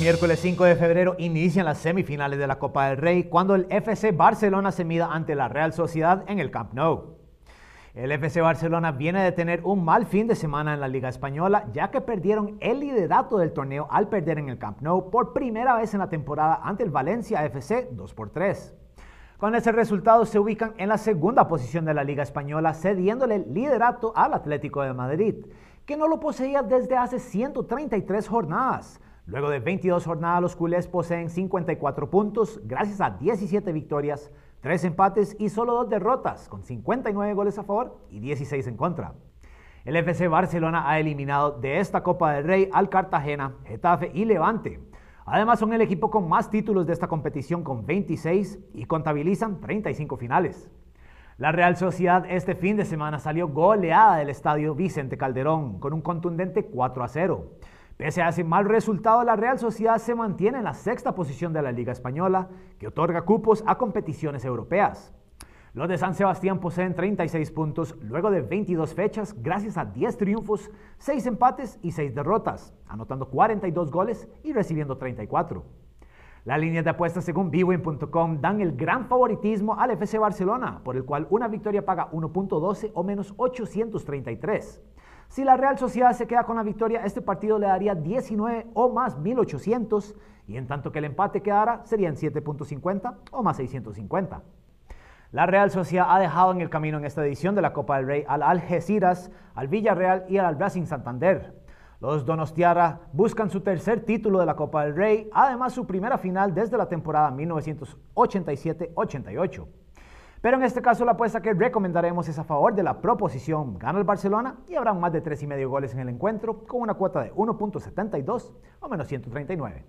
Miércoles 5 de febrero inician las semifinales de la Copa del Rey cuando el FC Barcelona se mida ante la Real Sociedad en el Camp Nou. El FC Barcelona viene de tener un mal fin de semana en la Liga Española ya que perdieron el liderato del torneo al perder en el Camp Nou por primera vez en la temporada ante el Valencia FC 2 x 3. Con ese resultado se ubican en la segunda posición de la Liga Española cediéndole el liderato al Atlético de Madrid que no lo poseía desde hace 133 jornadas Luego de 22 jornadas, los culés poseen 54 puntos gracias a 17 victorias, 3 empates y solo 2 derrotas, con 59 goles a favor y 16 en contra. El FC Barcelona ha eliminado de esta Copa del Rey al Cartagena, Getafe y Levante. Además son el equipo con más títulos de esta competición con 26 y contabilizan 35 finales. La Real Sociedad este fin de semana salió goleada del estadio Vicente Calderón con un contundente 4 a 0. Pese a ese mal resultado, la Real Sociedad se mantiene en la sexta posición de la Liga Española, que otorga cupos a competiciones europeas. Los de San Sebastián poseen 36 puntos luego de 22 fechas gracias a 10 triunfos, 6 empates y 6 derrotas, anotando 42 goles y recibiendo 34. Las líneas de apuestas según Bwin.com dan el gran favoritismo al FC Barcelona, por el cual una victoria paga 1.12 o menos 833. Si la Real Sociedad se queda con la victoria, este partido le daría 19 o más 1800 y en tanto que el empate quedara serían 7.50 o más 650. La Real Sociedad ha dejado en el camino en esta edición de la Copa del Rey al Algeciras, al Villarreal y al Racing Santander. Los Donostiarra buscan su tercer título de la Copa del Rey, además su primera final desde la temporada 1987-88. Pero en este caso la apuesta que recomendaremos es a favor de la proposición gana el Barcelona y habrá más de y medio goles en el encuentro con una cuota de 1.72 o menos 139.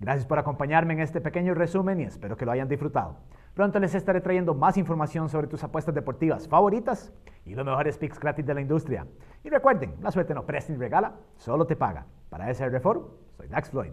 Gracias por acompañarme en este pequeño resumen y espero que lo hayan disfrutado. Pronto les estaré trayendo más información sobre tus apuestas deportivas favoritas y los mejores picks gratis de la industria. Y recuerden, la suerte no presta ni regala, solo te paga. Para ese Forum, soy Dax Floyd.